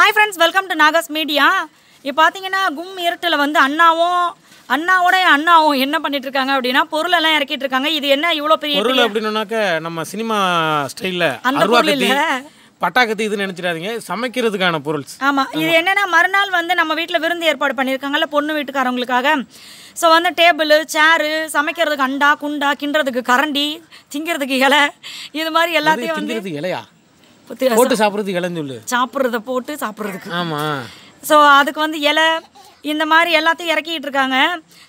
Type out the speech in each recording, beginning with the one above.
hi friends welcome to Naga's media இப்போ பார்த்தீங்கன்னா கும் இருட்டில் வந்து அண்ணாவும் அண்ணாவோட அண்ணாவும் என்ன பண்ணிட்டு இருக்காங்க அப்படின்னா பொருள் எல்லாம் இறக்கிட்டு இருக்காங்க இது என்ன இவ்வளோ பெரிய பொருள் அப்படின்னாக்க நம்ம சினிமா ஸ்டைலில் அந்த பொருள் இல்லை பட்டாக்கத்து இது நினைச்சிடாதீங்க சமைக்கிறதுக்கான பொருள் ஆமாம் இது என்னென்னா மறுநாள் வந்து நம்ம வீட்டில் விருந்து ஏற்பாடு பண்ணியிருக்காங்கல்ல பொண்ணு வீட்டுக்காரவங்களுக்காக ஸோ வந்து டேபிள் சேரு சமைக்கிறதுக்கு அண்டா குண்டா கிண்டுறதுக்கு கரண்டி திங்கிறதுக்கு இலை இது மாதிரி எல்லாத்தையும் வந்து இலையா போட்டு சாப்பிட்றதுக்கு இளஞ்சொல்லு சாப்பிட்றத போட்டு சாப்பிட்றதுக்கு ஆமாம் ஸோ அதுக்கு வந்து இலை இந்த மாதிரி எல்லாத்தையும் இறக்கிட்டு இருக்காங்க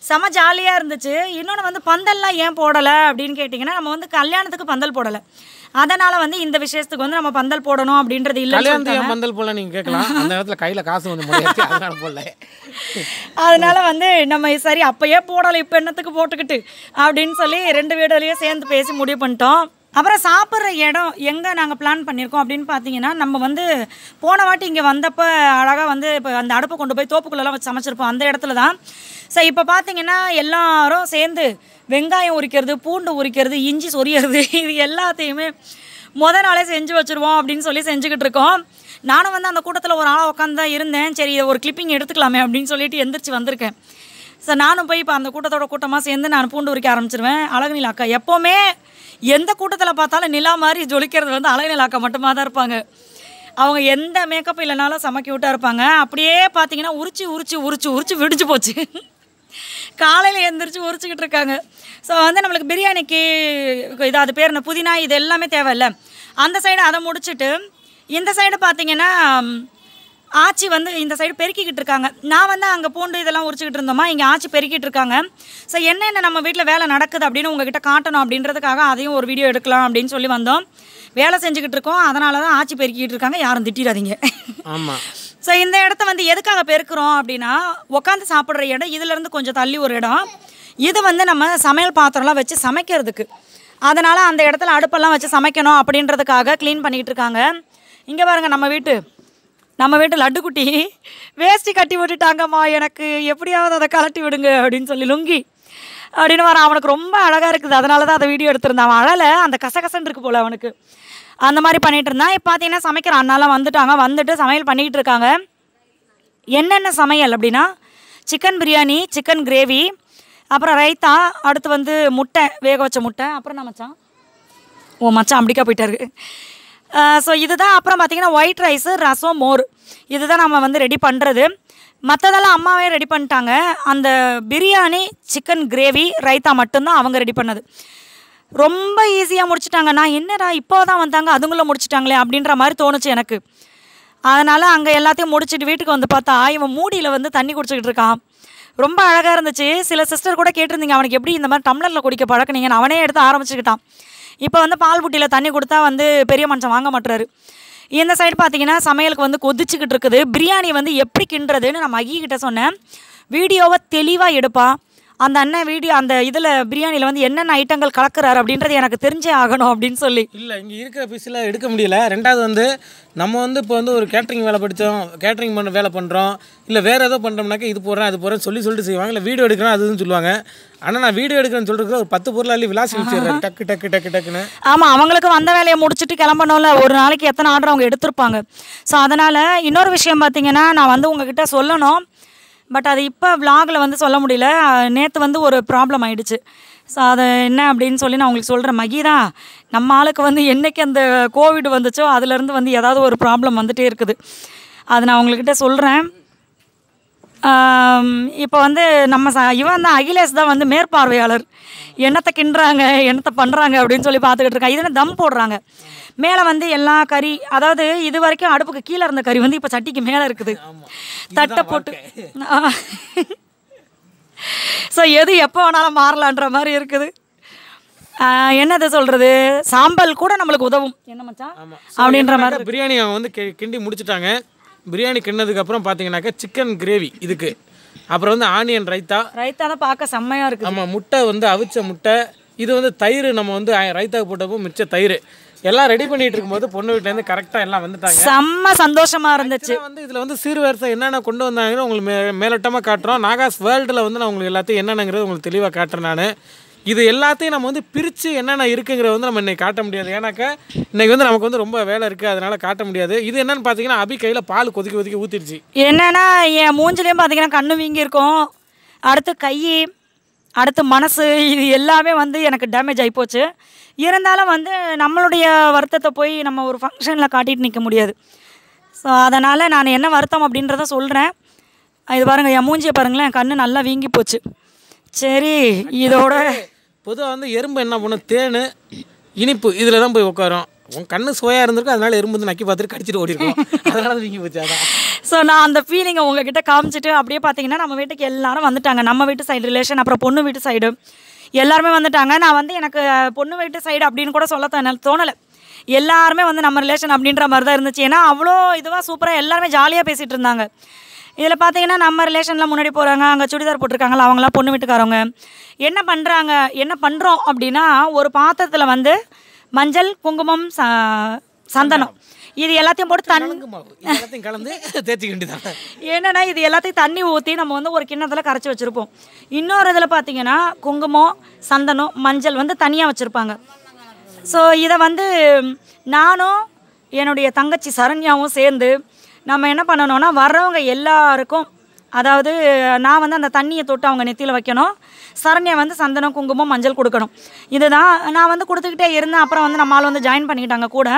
செம ஜாலியாக இருந்துச்சு இன்னொன்று வந்து பந்தல்லாம் ஏன் போடலை அப்படின்னு கேட்டிங்கன்னா நம்ம வந்து கல்யாணத்துக்கு பந்தல் போடலை அதனால வந்து இந்த விஷயத்துக்கு வந்து நம்ம பந்தல் போடணும் அப்படின்றது இல்லை பந்தல் போடல நீங்கள் கேட்கலாம் அந்த நேரத்தில் கையில் காசு வந்து அதனால போடல அதனால வந்து நம்ம சரி அப்போயே போடலை இப்போ என்னத்துக்கு போட்டுக்கிட்டு அப்படின்னு சொல்லி ரெண்டு வீடுலேயும் சேர்ந்து பேசி முடிவு பண்ணிட்டோம் அப்புறம் சாப்பிட்ற இடம் எங்கே நாங்கள் பிளான் பண்ணியிருக்கோம் அப்படின்னு பார்த்தீங்கன்னா நம்ம வந்து போன வாட்டி இங்கே வந்தப்போ அழகாக வந்து இப்போ அந்த அடுப்பை கொண்டு போய் தோப்புக்குள்ளெல்லாம் வச்சு சமைச்சிருப்போம் அந்த இடத்துல தான் ஸோ இப்போ பார்த்தீங்கன்னா எல்லாரும் சேர்ந்து வெங்காயம் உரிக்கிறது பூண்டு உரிக்கிறது இஞ்சி சொரியறது இது எல்லாத்தையுமே முத நாளே செஞ்சு வச்சுருவோம் அப்படின்னு சொல்லி செஞ்சுக்கிட்டு இருக்கோம் நானும் வந்து அந்த கூட்டத்தில் ஒரு ஆளாக உட்காந்து தான் இருந்தேன் சரி இதை ஒரு கிளிப்பிங் எடுத்துக்கலாமே அப்படின்னு சொல்லிட்டு எந்திரிச்சு வந்திருக்கேன் ஸோ நானும் போய் இப்போ அந்த கூட்டத்தோட கூட்டமாக சேர்ந்து நான் பூண்டு உரிக்க ஆரம்பிச்சிருவேன் அழகுநில அக்கா எப்போவுமே எந்த கூட்டத்தில் பார்த்தாலும் நிலா மாதிரி ஜொலிக்கிறது வந்து அலை நிலாக்கா மட்டுமாக தான் இருப்பாங்க அவங்க எந்த மேக்கப் இல்லைனாலும் சமைக்க விட்டா இருப்பாங்க அப்படியே பார்த்தீங்கன்னா உரிச்சு உரிச்சு உரிச்சு உரிச்சு விடிச்சு போச்சு காலையில் எந்திரிச்சு உரிச்சிக்கிட்டு இருக்காங்க ஸோ வந்து நம்மளுக்கு பிரியாணிக்கு இது அது பேர் புதினா இது எல்லாமே தேவையில்ல அந்த சைடு அதை முடிச்சுட்டு இந்த சைடு பார்த்தீங்கன்னா ஆச்சி வந்து இந்த சைடு பெருக்கிக்கிட்டு இருக்காங்க நான் வந்து அங்கே பூண்டு இதெல்லாம் உரிச்சிக்கிட்டு இருந்தோமா இங்கே ஆச்சி பெருக்கிட்டு இருக்காங்க ஸோ என்னென்ன நம்ம வீட்டில் வேலை நடக்குது அப்படின்னு உங்ககிட்ட காட்டணும் அப்படின்றதுக்காக அதையும் ஒரு வீடியோ எடுக்கலாம் அப்படின்னு சொல்லி வந்தோம் வேலை செஞ்சுக்கிட்டு இருக்கோம் அதனால தான் ஆச்சி பெருக்கிட்டு இருக்காங்க யாரும் திட்டாதீங்க ஆமாம் ஸோ இந்த இடத்த வந்து எதுக்காக பெருக்கிறோம் அப்படின்னா உட்காந்து சாப்பிட்ற இடம் இதுலேருந்து கொஞ்சம் தள்ளி ஒரு இடம் இது வந்து நம்ம சமையல் பாத்திரம்லாம் வச்சு சமைக்கிறதுக்கு அதனால் அந்த இடத்துல அடுப்பெல்லாம் வச்சு சமைக்கணும் அப்படின்றதுக்காக க்ளீன் பண்ணிக்கிட்டு இருக்காங்க இங்கே பாருங்கள் நம்ம வீட்டு நம்ம வீட்டு லட்டுக்குட்டி வேஷ்டி கட்டி விட்டுட்டாங்கம்மா எனக்கு எப்படியாவது அதை கலட்டி விடுங்க அப்படின்னு சொல்லி லுங்கி அப்படின்னு வரான் அவனுக்கு ரொம்ப அழகாக இருக்குது அதனால தான் அதை வீடியோ எடுத்திருந்தான் அவன் அழலை அந்த கசகசன் இருக்கு போல் அவனுக்கு அந்த மாதிரி பண்ணிகிட்டு இருந்தான் இப்போ பார்த்தீங்கன்னா சமைக்கிற அண்ணாலாம் வந்துட்டாங்க வந்துட்டு சமையல் பண்ணிக்கிட்டு இருக்காங்க என்னென்ன சமையல் அப்படின்னா சிக்கன் பிரியாணி சிக்கன் கிரேவி அப்புறம் ரைத்தா அடுத்து வந்து முட்டை வேக வச்ச முட்டை அப்புறம் நான் மச்சான் ஓ மச்சான் அப்படிக்கா போயிட்டாரு ஸோ இதுதான் அப்புறம் பார்த்திங்கன்னா ஒயிட் ரைஸு ரசம் மோர் இதுதான் நம்ம வந்து ரெடி பண்ணுறது மற்றதெல்லாம் அம்மாவே ரெடி பண்ணிட்டாங்க அந்த பிரியாணி சிக்கன் கிரேவி ரைத்தா மட்டும்தான் அவங்க ரெடி பண்ணது ரொம்ப ஈஸியாக முடிச்சிட்டாங்க நான் என்னடா இப்போ தான் வந்தாங்க அதுங்களும் முடிச்சிட்டாங்களே அப்படின்ற மாதிரி தோணுச்சு எனக்கு அதனால் அங்கே எல்லாத்தையும் முடிச்சுட்டு வீட்டுக்கு வந்து பார்த்தா இவன் மூடியில் வந்து தண்ணி குடிச்சிக்கிட்டு இருக்கான் ரொம்ப அழகாக இருந்துச்சு சில சிஸ்டர் கூட கேட்டிருந்தீங்க அவனுக்கு எப்படி இந்த மாதிரி டம்ளரில் குடிக்க பழக்கினீங்கன்னு அவனே எடுத்து ஆரம்பிச்சுக்கிட்டான் இப்போ வந்து பால் புட்டியில் தண்ணி கொடுத்தா வந்து பெரிய மனுஷன் வாங்க மாட்டுறாரு இந்த சைடு பார்த்தீங்கன்னா சமையலுக்கு வந்து கொதிச்சுக்கிட்டு இருக்குது பிரியாணி வந்து எப்படி கிண்டுறதுன்னு நான் மகி கிட்டே சொன்னேன் வீடியோவை தெளிவாக எடுப்பாள் அந்த அண்ணன் வீடியோ அந்த இதில் பிரியாணியில் வந்து என்னென்ன ஐட்டங்கள் கலக்கிறாரு அப்படின்றது எனக்கு தெரிஞ்சே ஆகணும் அப்படின்னு சொல்லி இல்லை இங்கே இருக்கிற பிஸில் எடுக்க முடியல ரெண்டாவது வந்து நம்ம வந்து இப்போ வந்து ஒரு கேட்ரிங் வேலை படித்தோம் கேட்ரிங் பண்ண வேலை பண்ணுறோம் இல்லை வேறு ஏதோ பண்ணுறோம்னாக்க இது போடுறேன் அது போடுறேன் சொல்லி சொல்லிட்டு செய்வாங்க இல்லை வீடியோ எடுக்கிறேன் அதுன்னு சொல்லுவாங்க ஆனால் நான் வீடியோ எடுக்கிறேன்னு சொல்கிறது ஒரு பத்து பொருளாளி விளாசி வச்சுருக்கேன் டக்கு டக்கு டக்கு டக்குன்னு ஆமாம் அவங்களுக்கு வந்த வேலையை முடிச்சுட்டு கிளம்பணும்ல ஒரு நாளைக்கு எத்தனை ஆர்டர் அவங்க எடுத்திருப்பாங்க ஸோ அதனால் இன்னொரு விஷயம் பார்த்தீங்கன்னா நான் வந்து உங்ககிட்ட சொல்லணும் பட் அது இப்போ விலாகில் வந்து சொல்ல முடியல நேற்று வந்து ஒரு ப்ராப்ளம் ஆகிடுச்சு ஸோ அதை என்ன அப்படின்னு சொல்லி நான் உங்களுக்கு சொல்கிறேன் மகிதா நம்ம ஆளுக்கு வந்து என்றைக்கு அந்த கோவிட் வந்துச்சோ அதுலேருந்து வந்து ஏதாவது ஒரு ப்ராப்ளம் வந்துகிட்டே இருக்குது அது நான் உங்கள்கிட்ட சொல்கிறேன் இப்போ வந்து நம்ம ச இவன் தான் அகிலேஷ் தான் வந்து மேற்பார்வையாளர் என்னத்தை கிண்டுறாங்க என்னத்தை பண்ணுறாங்க அப்படின்னு சொல்லி பார்த்துக்கிட்டு இருக்கான் இதில் தம் போடுறாங்க மேலே வந்து எல்லா கறி அதாவது இது வரைக்கும் அடுப்புக்கு கீழே இருந்த கறி வந்து இப்போ சட்டிக்கு மேலே இருக்குது தட்டை போட்டு ஸோ எது எப்போ வேணாலும் மாறலான்ற மாதிரி இருக்குது என்னது சொல்றது சாம்பல் கூட நம்மளுக்கு உதவும் என்ன மச்சான் அப்படின்ற மாதிரி பிரியாணி அவங்க வந்து கிண்டி முடிச்சுட்டாங்க பிரியாணி கிண்ணதுக்கப்புறம் பார்த்தீங்கன்னாக்கா சிக்கன் கிரேவி இதுக்கு அப்புறம் வந்து ஆனியன் ரைத்தா ரைத்தா தான் பார்க்க செம்மையாக இருக்குது ஆமாம் முட்டை வந்து அவிச்ச முட்டை இது வந்து தயிர் நம்ம வந்து ரைத்தா போட்டப்போ மிச்ச தயிர் எல்லாம் ரெடி பண்ணிட்டு இருக்கும்போது பொண்ணு வீட்டிலேருந்து கரெக்டாக எல்லாம் வந்துட்டாங்க செம்ம சந்தோஷமாக இருந்துச்சு வந்து இதில் வந்து சீர்வரிசை என்னென்ன கொண்டு வந்தாங்கன்னு உங்களுக்கு மே மேலோட்டமாக காட்டுறோம் நாகாஸ் வேர்ல்டில் வந்து நான் உங்களுக்கு எல்லாத்தையும் என்னென்னங்கிறது உங்களுக்கு தெளிவாக காட்டுறேன் நான் இது எல்லாத்தையும் நம்ம வந்து பிரித்து என்னென்ன இருக்குங்கிறத வந்து நம்ம இன்றைக்கி காட்ட முடியாது ஏன்னாக்கா இன்றைக்கி வந்து நமக்கு வந்து ரொம்ப வேலை இருக்குது அதனால் காட்ட முடியாது இது என்னென்னு பார்த்தீங்கன்னா அபி கையில் பால் கொதிக்க கொதிக்க ஊற்றிடுச்சு என்னென்னா என் மூஞ்சிலையும் பார்த்தீங்கன்னா கண்ணு வீங்கியிருக்கோம் அடுத்து கை அடுத்து மனசு இது எல்லாமே வந்து எனக்கு டேமேஜ் ஆகிப்போச்சு இருந்தாலும் வந்து நம்மளுடைய வருத்தத்தை போய் நம்ம ஒரு ஃபங்க்ஷனில் காட்டிட்டு நிற்க முடியாது ஸோ அதனால் நான் என்ன வருத்தம் அப்படின்றத சொல்கிறேன் இது பாருங்கள் என் மூஞ்சியை பாருங்களேன் என் கண் நல்லா வீங்கி போச்சு சரி இதோட பொதுவாக வந்து எறும்பு என்ன பண்ணும் தேன் இனிப்பு இதில் தான் போய் உட்காரும் உன் கண்ணு சுவையாக இருந்திருக்கும் அதனால எறும்பு வந்து நக்கி பார்த்துட்டு கடிச்சிட்டு ஓடிடுவோம் அதனால வீங்கி போச்சு அதான் ஸோ நான் அந்த ஃபீலிங்கை உங்ககிட்ட காமிச்சிட்டு அப்படியே பார்த்தீங்கன்னா நம்ம வீட்டுக்கு எல்லாரும் வந்துட்டாங்க நம்ம வீட்டு சைடு ரிலேஷன் அப்புறம் பொண்ணு வீட்டு சைடு எல்லாருமே வந்துட்டாங்க நான் வந்து எனக்கு பொண்ணு வீட்டு சைடு அப்படின்னு கூட சொல்ல தோணலை எல்லாருமே வந்து நம்ம ரிலேஷன் அப்படின்ற மாதிரி தான் இருந்துச்சு ஏன்னா அவ்வளோ இதுவாக சூப்பராக எல்லாருமே ஜாலியாக பேசிகிட்டு இருந்தாங்க இதில் பார்த்தீங்கன்னா நம்ம ரிலேஷனில் முன்னாடி போகிறாங்க அங்கே சுடிதார் போட்டிருக்காங்களா அவங்களாம் பொண்ணு வீட்டுக்காரவங்க என்ன பண்ணுறாங்க என்ன பண்ணுறோம் அப்படின்னா ஒரு பாத்திரத்தில் வந்து மஞ்சள் குங்குமம் ச சந்தனம் இது எல்லாத்தையும் போட்டு தண்ணி கலந்து தேய்ச்சி என்னென்னா இது எல்லாத்தையும் தண்ணி ஊற்றி நம்ம வந்து ஒரு கிண்ணத்தில் கரைச்சி வச்சுருப்போம் இன்னொரு இதில் பார்த்தீங்கன்னா குங்குமம் சந்தனம் மஞ்சள் வந்து தனியாக வச்சுருப்பாங்க ஸோ இதை வந்து நானும் என்னுடைய தங்கச்சி சரண்யாவும் சேர்ந்து நம்ம என்ன பண்ணணும்னா வர்றவங்க எல்லாருக்கும் அதாவது நான் வந்து அந்த தண்ணியை தொட்டு அவங்க நெத்தியில் வைக்கணும் சரண்யா வந்து சந்தனம் குங்குமம் மஞ்சள் கொடுக்கணும் இதுதான் நான் வந்து கொடுத்துக்கிட்டே இருந்தேன் அப்புறம் வந்து நம்மளால் வந்து ஜாயின் பண்ணிக்கிட்டாங்க கூட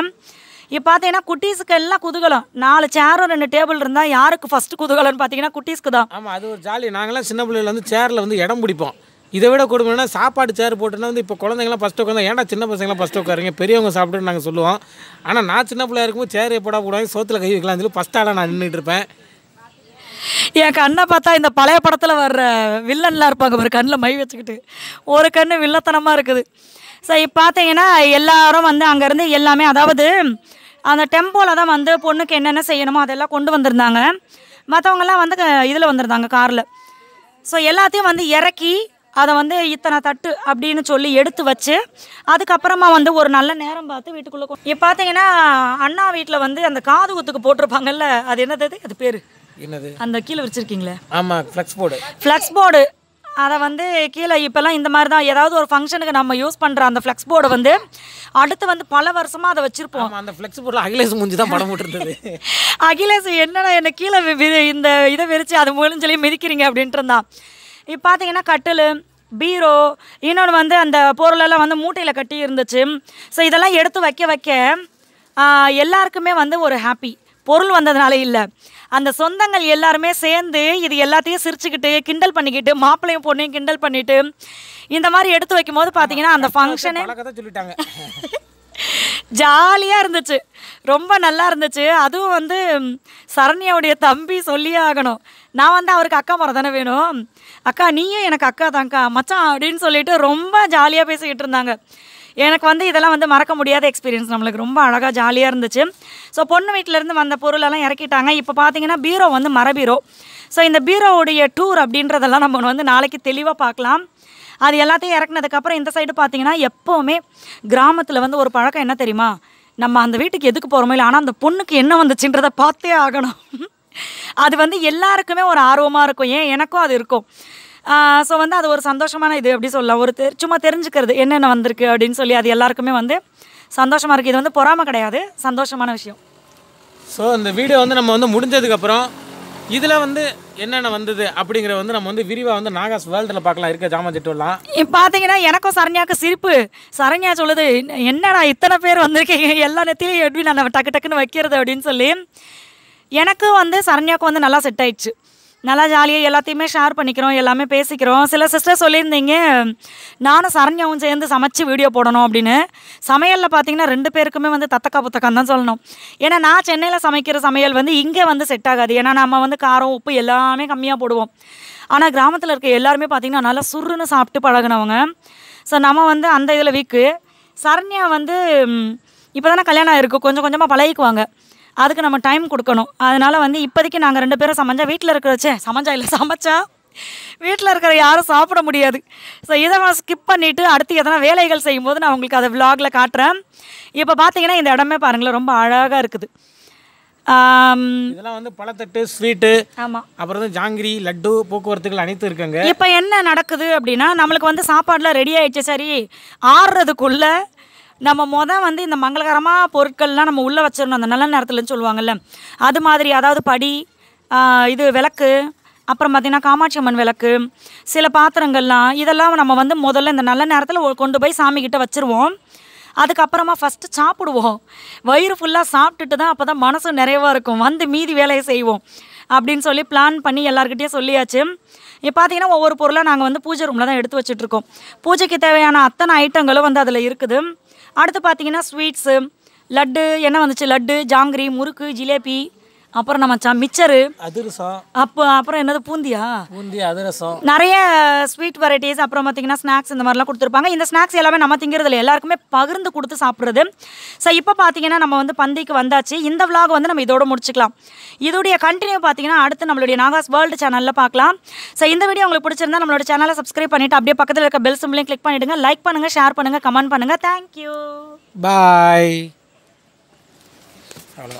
இப்போ பார்த்தீங்கன்னா குட்டீஸுக்கு எல்லாம் குதுகலம் நாலு சேரும் ரெண்டு டேபிள் இருந்தால் யாருக்கு ஃபஸ்ட்டு குதுகலன்னு பார்த்தீங்கன்னா குட்டீஸ்க்கு தான் ஆமாம் அது ஒரு ஜாலி நாங்களாம் சின்ன பிள்ளைல வந்து சேரில் வந்து இடம் பிடிப்போம் இதை விட கொடுமைனா சாப்பாடு சேர் போட்டுன்னா வந்து இப்போ குழந்தைங்களாம் ஃபஸ்ட்டு உட்காந்து ஏன்டா சின்ன பசங்களாம் ஃபஸ்ட்டு உட்காருங்க பெரியவங்க சாப்பிட்டுன்னு நாங்கள் சொல்லுவோம் ஆனால் நான் சின்ன பிள்ளையா இருக்கும்போது சேர் போட போடுவாங்க சோத்தில் கை வைக்கலாம் சொல்லி ஃபஸ்ட்டாக நான் நின்றுட்டு இருப்பேன் என் கண்ணை பார்த்தா இந்த பழைய படத்தில் வர்ற வில்லன்லாம் இருப்பாங்க ஒரு கண்ணில் மை வச்சுக்கிட்டு ஒரு கண் வில்லத்தனமாக இருக்குது ஸோ இப்போ பார்த்தீங்கன்னா எல்லாரும் வந்து அங்கேருந்து எல்லாமே அதாவது அந்த டெம்போவில் தான் வந்து பொண்ணுக்கு என்னென்ன செய்யணுமோ அதெல்லாம் கொண்டு வந்திருந்தாங்க மற்றவங்கெல்லாம் வந்து இதில் வந்திருந்தாங்க காரில் ஸோ எல்லாத்தையும் வந்து இறக்கி அதை வந்து இத்தனை தட்டு அப்படின்னு சொல்லி எடுத்து வச்சு அதுக்கப்புறமா வந்து ஒரு நல்ல நேரம் பார்த்து வீட்டுக்குள்ளே இப்போ பார்த்தீங்கன்னா அண்ணா வீட்டில் வந்து அந்த காது குத்துக்கு போட்டிருப்பாங்கல்ல அது என்னது அது பேர் என்னது அந்த கீழே வச்சுருக்கீங்களே ஆமாம் ஃப்ளக்ஸ் போர்டு ஃப்ளக்ஸ் போர்டு அதை வந்து கீழே இப்போல்லாம் இந்த மாதிரி தான் ஏதாவது ஒரு ஃபங்க்ஷனுக்கு நம்ம யூஸ் பண்ணுற அந்த ஃப்ளெக்ஸ் போர்டை வந்து அடுத்து வந்து பல வருஷமாக அதை வச்சுருப்போம் அந்த ஃப்ளெக்ஸ் போர்டில் அகிலேஷ் முடிஞ்சு தான் படம் போட்டுருந்தது அகிலேஷ் என்னடா என்னை கீழே இந்த இதை விரித்து அது முழிஞ்சலையும் மிதிக்கிறீங்க அப்படின்ட்டு இருந்தான் இப்போ பார்த்தீங்கன்னா கட்டில் பீரோ இன்னொன்று வந்து அந்த பொருளெல்லாம் வந்து மூட்டையில் கட்டி இருந்துச்சு ஸோ இதெல்லாம் எடுத்து வைக்க வைக்க எல்லாருக்குமே வந்து ஒரு ஹாப்பி பொருள் வந்ததுனால இல்லை அந்த சொந்தங்கள் எல்லாருமே சேர்ந்து இது எல்லாத்தையும் சிரிச்சுக்கிட்டு கிண்டல் பண்ணிக்கிட்டு மாப்பிள்ளையும் பொண்ணையும் கிண்டல் பண்ணிட்டு இந்த மாதிரி எடுத்து வைக்கும் போது பார்த்தீங்கன்னா அந்த ஃபங்க்ஷனே சொல்லிட்டாங்க ஜாலியாக இருந்துச்சு ரொம்ப நல்லா இருந்துச்சு அதுவும் வந்து சரண்யாவுடைய தம்பி சொல்லியே ஆகணும் நான் வந்து அவருக்கு அக்கா மரம் தானே வேணும் அக்கா நீயும் எனக்கு அக்கா தான்க்கா மச்சான் அப்படின்னு சொல்லிட்டு ரொம்ப ஜாலியாக பேசிக்கிட்டு இருந்தாங்க எனக்கு வந்து இதெல்லாம் வந்து மறக்க முடியாத எக்ஸ்பீரியன்ஸ் நம்மளுக்கு ரொம்ப அழகாக ஜாலியாக இருந்துச்சு ஸோ பொண்ணு வீட்டிலேருந்து வந்த பொருளெல்லாம் இறக்கிட்டாங்க இப்போ பார்த்தீங்கன்னா பீரோ வந்து மர பீரோ ஸோ இந்த பீரோவுடைய டூர் அப்படின்றதெல்லாம் நம்ம வந்து நாளைக்கு தெளிவாக பார்க்கலாம் அது எல்லாத்தையும் இறக்குனதுக்கப்புறம் இந்த சைடு பார்த்தீங்கன்னா எப்போவுமே கிராமத்தில் வந்து ஒரு பழக்கம் என்ன தெரியுமா நம்ம அந்த வீட்டுக்கு எதுக்கு போகிறோமோ இல்லை ஆனால் அந்த பொண்ணுக்கு என்ன வந்துச்சுன்றதை பார்த்தே ஆகணும் அது வந்து எல்லாருக்குமே ஒரு ஆர்வமாக இருக்கும் ஏன் எனக்கும் அது இருக்கும் ஸோ வந்து அது ஒரு சந்தோஷமான இது அப்படி சொல்லலாம் ஒரு தெ சும்மா தெரிஞ்சுக்கிறது என்னென்ன வந்திருக்கு அப்படின்னு சொல்லி அது எல்லாருக்குமே வந்து சந்தோஷமாக இருக்குது இது வந்து பொறாமல் கிடையாது சந்தோஷமான விஷயம் ஸோ இந்த வீடியோ வந்து நம்ம வந்து முடிஞ்சதுக்கப்புறம் இதில் வந்து என்னென்ன வந்தது அப்படிங்கிற வந்து நம்ம வந்து விரிவாக வந்து நாகாஸ் வேர்ல்டில் பார்க்கலாம் இருக்க ஜாமா ஜெட்டுலாம் பார்த்தீங்கன்னா எனக்கும் சரண்யாவுக்கு சிரிப்பு சரண்யா சொல்லுது என்னடா இத்தனை பேர் வந்திருக்கீங்க எல்லா நேரத்திலையும் எப்படி நான் டக்கு டக்குன்னு வைக்கிறது அப்படின்னு சொல்லி எனக்கும் வந்து சரண்யாவுக்கு வந்து நல்லா செட் ஆயிடுச்சு நல்லா ஜாலியாக எல்லாத்தையுமே ஷேர் பண்ணிக்கிறோம் எல்லாமே பேசிக்கிறோம் சில சிஸ்டர் சொல்லியிருந்தீங்க நானும் சரண்யாவும் சேர்ந்து சமைச்சு வீடியோ போடணும் அப்படின்னு சமையலில் பார்த்தீங்கன்னா ரெண்டு பேருக்குமே வந்து தத்தக்கா புத்தகம் தான் சொல்லணும் ஏன்னா நான் சென்னையில் சமைக்கிற சமையல் வந்து இங்கே வந்து செட் ஆகாது ஏன்னா நம்ம வந்து காரம் உப்பு எல்லாமே கம்மியாக போடுவோம் ஆனால் கிராமத்தில் இருக்க எல்லாருமே பார்த்திங்கன்னா நல்லா சுருன்னு சாப்பிட்டு பழகினவங்க ஸோ நம்ம வந்து அந்த இதில் வீக்கு சரண்யா வந்து இப்போ தானே கல்யாணம் ஆகிருக்கு கொஞ்சம் கொஞ்சமாக பழகிக்குவாங்க அதுக்கு நம்ம டைம் கொடுக்கணும் அதனால் வந்து இப்போதைக்கு நாங்கள் ரெண்டு பேரும் சமைஞ்சா வீட்டில் இருக்கிற வச்சே சமைஞ்சா இல்லை சமைச்சா வீட்டில் இருக்கிற யாரும் சாப்பிட முடியாது ஸோ இதை நான் ஸ்கிப் பண்ணிவிட்டு அடுத்து எதனா வேலைகள் செய்யும்போது நான் உங்களுக்கு அதை விலாகில் காட்டுறேன் இப்போ பார்த்தீங்கன்னா இந்த இடமே பாருங்களேன் ரொம்ப அழகாக இருக்குது இதெல்லாம் வந்து பழத்தட்டு ஸ்வீட்டு ஆமாம் அப்புறம் வந்து ஜாங்கிரி லட்டு போக்குவரத்துகள் அனைத்து இருக்காங்க இப்போ என்ன நடக்குது அப்படின்னா நம்மளுக்கு வந்து சாப்பாடுலாம் ரெடி ஆகிடுச்சு சரி ஆறுறதுக்குள்ளே நம்ம மொதல் வந்து இந்த மங்களகரமாக பொருட்கள்லாம் நம்ம உள்ளே வச்சிடணும் அந்த நல்ல நேரத்துலன்னு சொல்லுவாங்கள்ல அது மாதிரி அதாவது படி இது விளக்கு அப்புறம் பார்த்திங்கன்னா காமாட்சி அம்மன் விளக்கு சில பாத்திரங்கள்லாம் இதெல்லாம் நம்ம வந்து முதல்ல இந்த நல்ல நேரத்தில் கொண்டு போய் சாமிக்கிட்ட வச்சுருவோம் அதுக்கப்புறமா ஃபஸ்ட்டு சாப்பிடுவோம் வயிறு ஃபுல்லாக சாப்பிட்டுட்டு தான் அப்போ தான் மனசு நிறைவாக இருக்கும் வந்து மீதி வேலையை செய்வோம் அப்படின்னு சொல்லி பிளான் பண்ணி எல்லாருக்கிட்டேயும் சொல்லியாச்சு இப்போ பார்த்தீங்கன்னா ஒவ்வொரு பொருளாக நாங்கள் வந்து பூஜை ரூமில் தான் எடுத்து வச்சுட்ருக்கோம் பூஜைக்கு தேவையான அத்தனை ஐட்டங்களும் வந்து அதில் இருக்குது அடுத்து பார்த்தீங்கன்னா ஸ்வீட்ஸு லட்டு என்ன வந்துச்சு லட்டு ஜாங்கிரி முறுக்கு ஜிலேபி அப்புறம் நம்ம மச்சான் மிச்சரு அதிரசம் அப்போ அப்புறம் என்னது பூந்தியா பூந்தி அதிரசம் நிறைய ஸ்வீட் வெரைட்டிஸ் அப்புறம் பார்த்தீங்கன்னா ஸ்நாக்ஸ் இந்த மாதிரிலாம் கொடுத்துருப்பாங்க இந்த ஸ்நாக்ஸ் எல்லாமே நம்ம திங்கிறதுல எல்லாருக்குமே பகிர்ந்து கொடுத்து சாப்பிட்றது ஸோ இப்போ பார்த்தீங்கன்னா நம்ம வந்து பந்திக்கு வந்தாச்சு இந்த விலாக் வந்து நம்ம இதோட முடிச்சுக்கலாம் இதோடைய கண்டினியூ பார்த்தீங்கன்னா அடுத்து நம்மளுடைய நாகாஸ் வேர்ல்டு சேனலில் பார்க்கலாம் ஸோ இந்த வீடியோ உங்களுக்கு பிடிச்சிருந்தா நம்மளோட சேனலை சப்ஸ்கிரைப் பண்ணிவிட்டு அப்படியே பக்கத்தில் இருக்க பெல் சிம்பிளையும் கிளிக் பண்ணிவிடுங்க லைக் பண்ணுங்கள் ஷேர் பண்ணுங்கள் கமெண்ட் பண்ணுங்கள் தேங்க்யூ பாய்